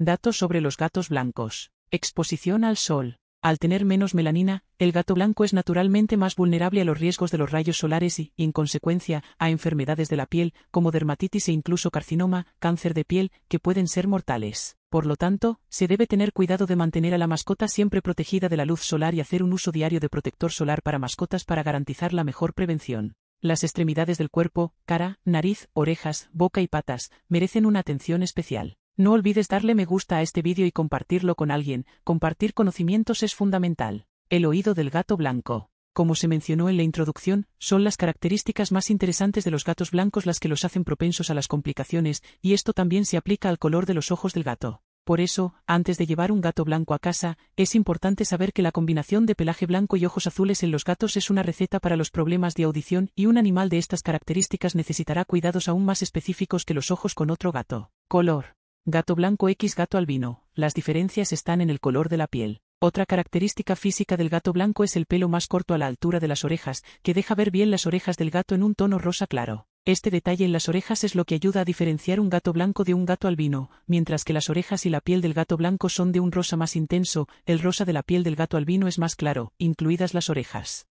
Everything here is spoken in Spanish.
Datos sobre los gatos blancos. Exposición al sol. Al tener menos melanina, el gato blanco es naturalmente más vulnerable a los riesgos de los rayos solares y, en consecuencia, a enfermedades de la piel, como dermatitis e incluso carcinoma, cáncer de piel, que pueden ser mortales. Por lo tanto, se debe tener cuidado de mantener a la mascota siempre protegida de la luz solar y hacer un uso diario de protector solar para mascotas para garantizar la mejor prevención. Las extremidades del cuerpo, cara, nariz, orejas, boca y patas, merecen una atención especial. No olvides darle me gusta a este vídeo y compartirlo con alguien, compartir conocimientos es fundamental. El oído del gato blanco. Como se mencionó en la introducción, son las características más interesantes de los gatos blancos las que los hacen propensos a las complicaciones, y esto también se aplica al color de los ojos del gato. Por eso, antes de llevar un gato blanco a casa, es importante saber que la combinación de pelaje blanco y ojos azules en los gatos es una receta para los problemas de audición y un animal de estas características necesitará cuidados aún más específicos que los ojos con otro gato. Color. Gato blanco X gato albino, las diferencias están en el color de la piel. Otra característica física del gato blanco es el pelo más corto a la altura de las orejas, que deja ver bien las orejas del gato en un tono rosa claro. Este detalle en las orejas es lo que ayuda a diferenciar un gato blanco de un gato albino, mientras que las orejas y la piel del gato blanco son de un rosa más intenso, el rosa de la piel del gato albino es más claro, incluidas las orejas.